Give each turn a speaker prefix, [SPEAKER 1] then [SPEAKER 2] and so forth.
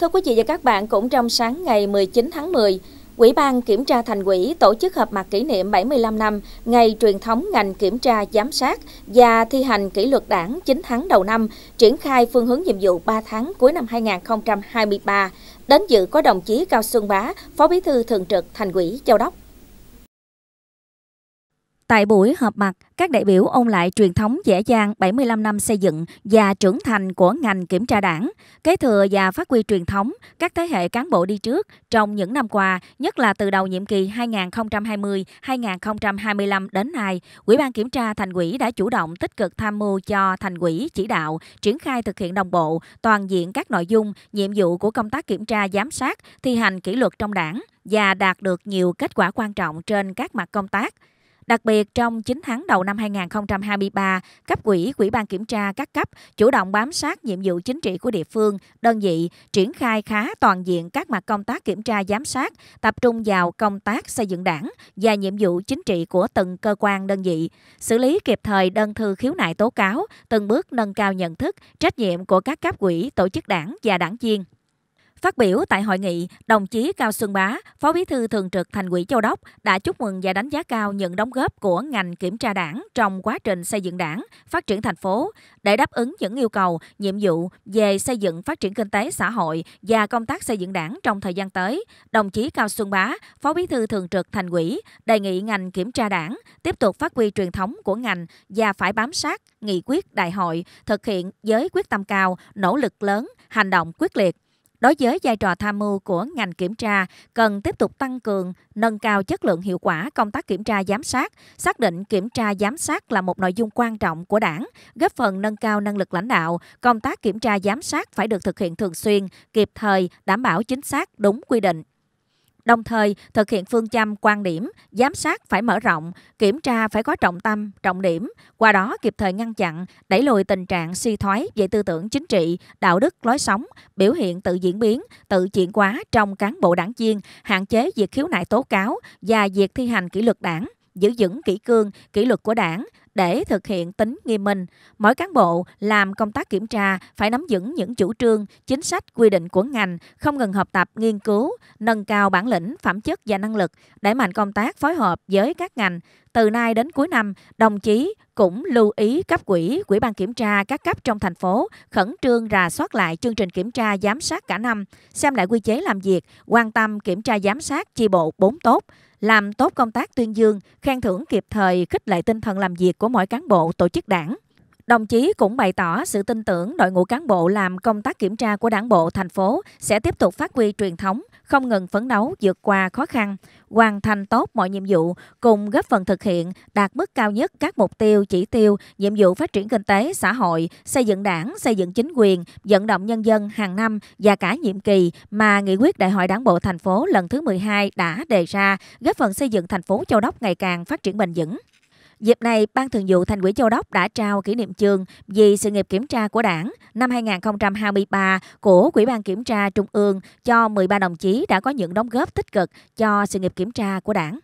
[SPEAKER 1] Thưa quý vị và các bạn, cũng trong sáng ngày 19 tháng 10, Ủy ban Kiểm tra Thành ủy tổ chức họp mặt kỷ niệm 75 năm Ngày truyền thống ngành kiểm tra giám sát và thi hành kỷ luật đảng 9 tháng đầu năm, triển khai phương hướng nhiệm vụ 3 tháng cuối năm 2023. Đến dự có đồng chí Cao Xuân Bá, Phó Bí thư Thường trực Thành ủy Châu Đốc. Tại buổi họp mặt, các đại biểu ôn lại truyền thống dễ dàng 75 năm xây dựng và trưởng thành của ngành kiểm tra đảng, kế thừa và phát huy truyền thống các thế hệ cán bộ đi trước trong những năm qua, nhất là từ đầu nhiệm kỳ 2020-2025 đến nay, Ủy ban kiểm tra thành ủy đã chủ động tích cực tham mưu cho thành ủy chỉ đạo triển khai thực hiện đồng bộ toàn diện các nội dung, nhiệm vụ của công tác kiểm tra giám sát, thi hành kỷ luật trong đảng và đạt được nhiều kết quả quan trọng trên các mặt công tác. Đặc biệt trong 9 tháng đầu năm 2023, cấp quỹ, quỹ ban kiểm tra các cấp chủ động bám sát nhiệm vụ chính trị của địa phương, đơn vị, triển khai khá toàn diện các mặt công tác kiểm tra giám sát, tập trung vào công tác xây dựng đảng và nhiệm vụ chính trị của từng cơ quan đơn vị, xử lý kịp thời đơn thư khiếu nại tố cáo, từng bước nâng cao nhận thức, trách nhiệm của các cấp quỹ, tổ chức đảng và đảng viên. Phát biểu tại hội nghị, đồng chí Cao Xuân Bá, Phó Bí thư Thường trực Thành ủy Châu Đốc đã chúc mừng và đánh giá cao những đóng góp của ngành kiểm tra đảng trong quá trình xây dựng đảng, phát triển thành phố để đáp ứng những yêu cầu, nhiệm vụ về xây dựng phát triển kinh tế xã hội và công tác xây dựng đảng trong thời gian tới. Đồng chí Cao Xuân Bá, Phó Bí thư Thường trực Thành ủy đề nghị ngành kiểm tra đảng tiếp tục phát huy truyền thống của ngành và phải bám sát nghị quyết đại hội, thực hiện với quyết tâm cao, nỗ lực lớn, hành động quyết liệt Đối với vai trò tham mưu của ngành kiểm tra, cần tiếp tục tăng cường, nâng cao chất lượng hiệu quả công tác kiểm tra giám sát, xác định kiểm tra giám sát là một nội dung quan trọng của đảng, góp phần nâng cao năng lực lãnh đạo, công tác kiểm tra giám sát phải được thực hiện thường xuyên, kịp thời, đảm bảo chính xác, đúng quy định đồng thời thực hiện phương châm quan điểm, giám sát phải mở rộng, kiểm tra phải có trọng tâm, trọng điểm, qua đó kịp thời ngăn chặn, đẩy lùi tình trạng suy thoái về tư tưởng chính trị, đạo đức, lối sống, biểu hiện tự diễn biến, tự chuyển hóa trong cán bộ đảng viên, hạn chế việc khiếu nại tố cáo và việc thi hành kỷ luật đảng giữ vững kỷ cương, kỷ luật của đảng để thực hiện tính nghiêm minh. Mỗi cán bộ làm công tác kiểm tra phải nắm vững những chủ trương, chính sách, quy định của ngành, không ngừng học tập, nghiên cứu, nâng cao bản lĩnh, phẩm chất và năng lực, đẩy mạnh công tác phối hợp với các ngành. Từ nay đến cuối năm, đồng chí cũng lưu ý cấp quỹ, quỹ ban kiểm tra các cấp trong thành phố khẩn trương rà soát lại chương trình kiểm tra giám sát cả năm, xem lại quy chế làm việc, quan tâm kiểm tra giám sát chi bộ 4 tốt, làm tốt công tác tuyên dương, khen thưởng kịp thời khích lệ tinh thần làm việc của mỗi cán bộ tổ chức đảng. Đồng chí cũng bày tỏ sự tin tưởng đội ngũ cán bộ làm công tác kiểm tra của đảng bộ thành phố sẽ tiếp tục phát huy truyền thống, không ngừng phấn đấu vượt qua khó khăn, hoàn thành tốt mọi nhiệm vụ, cùng góp phần thực hiện đạt mức cao nhất các mục tiêu, chỉ tiêu, nhiệm vụ phát triển kinh tế, xã hội, xây dựng đảng, xây dựng chính quyền, vận động nhân dân hàng năm và cả nhiệm kỳ mà nghị quyết Đại hội Đảng bộ thành phố lần thứ 12 đã đề ra, góp phần xây dựng thành phố Châu Đốc ngày càng phát triển bền vững. Dịp này, Ban Thường vụ Thành ủy Châu Đốc đã trao kỷ niệm chương vì sự nghiệp kiểm tra của Đảng năm 2023 của Ủy ban Kiểm tra Trung ương cho 13 đồng chí đã có những đóng góp tích cực cho sự nghiệp kiểm tra của Đảng.